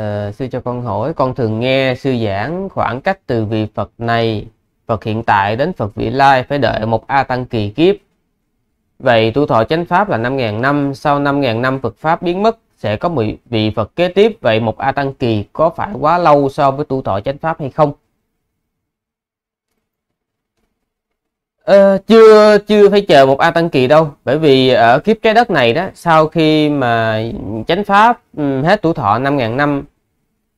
uh, sư cho con hỏi con thường nghe sư giảng khoảng cách từ vị Phật này Phật hiện tại đến Phật vị lai phải đợi một A Tăng kỳ kiếp Vậy tu thọ chánh pháp là 5.000 năm sau 5.000 năm Phật pháp biến mất sẽ có 10 vị Phật kế tiếp vậy một A Tăng kỳ có phải quá lâu so với tu thọ chánh pháp hay không Ờ, chưa chưa phải chờ một a tăng kỳ đâu bởi vì ở kiếp trái đất này đó sau khi mà chánh pháp hết tuổi thọ 5.000 năm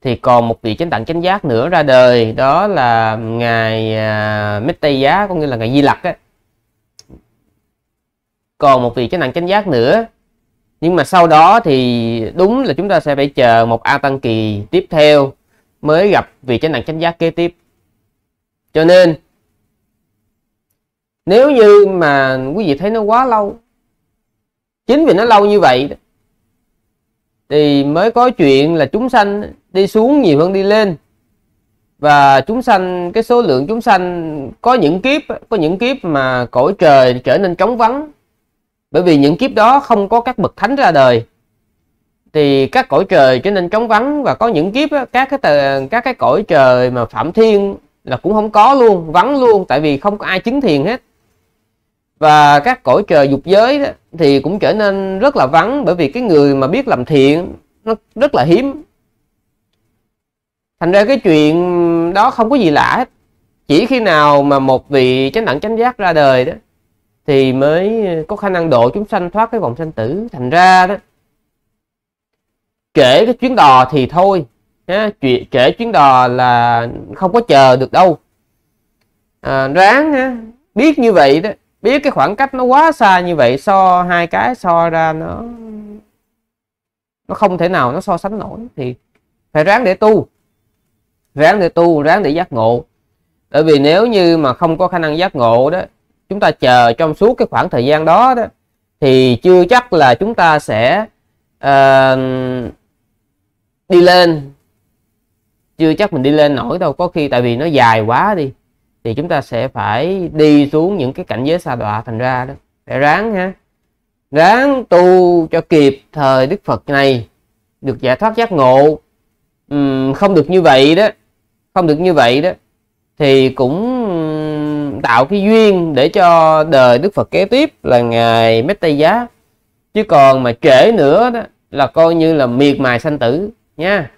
thì còn một vị chánh đẳng chánh giác nữa ra đời đó là ngài à, mít tây giá có nghĩa là ngài di lặc á còn một vị chánh đẳng chánh giác nữa nhưng mà sau đó thì đúng là chúng ta sẽ phải chờ một a tăng kỳ tiếp theo mới gặp vị chánh đẳng chánh giác kế tiếp cho nên nếu như mà quý vị thấy nó quá lâu chính vì nó lâu như vậy thì mới có chuyện là chúng sanh đi xuống nhiều hơn đi lên và chúng sanh cái số lượng chúng sanh có những kiếp có những kiếp mà cõi trời trở nên trống vắng bởi vì những kiếp đó không có các bậc thánh ra đời thì các cõi trời trở nên trống vắng và có những kiếp các cái tờ, các cái cõi trời mà phạm thiên là cũng không có luôn vắng luôn tại vì không có ai chứng thiền hết và các cõi trời dục giới đó, thì cũng trở nên rất là vắng bởi vì cái người mà biết làm thiện nó rất là hiếm thành ra cái chuyện đó không có gì lạ hết chỉ khi nào mà một vị chánh đẳng chánh giác ra đời đó thì mới có khả năng độ chúng sanh thoát cái vòng sanh tử thành ra đó kể cái chuyến đò thì thôi ha, chuyện kể chuyến đò là không có chờ được đâu à, ráng ha, biết như vậy đó biết cái khoảng cách nó quá xa như vậy so hai cái so ra nó nó không thể nào nó so sánh nổi thì phải ráng để tu ráng để tu ráng để giác ngộ bởi vì nếu như mà không có khả năng giác ngộ đó chúng ta chờ trong suốt cái khoảng thời gian đó đó thì chưa chắc là chúng ta sẽ uh, đi lên chưa chắc mình đi lên nổi đâu có khi tại vì nó dài quá đi thì chúng ta sẽ phải đi xuống những cái cảnh giới xa đọa thành ra đó để ráng ha ráng tu cho kịp thời đức phật này được giải thoát giác ngộ uhm, không được như vậy đó không được như vậy đó thì cũng tạo cái duyên để cho đời đức phật kế tiếp là ngài mét tây giá chứ còn mà trễ nữa đó là coi như là miệt mài sanh tử nha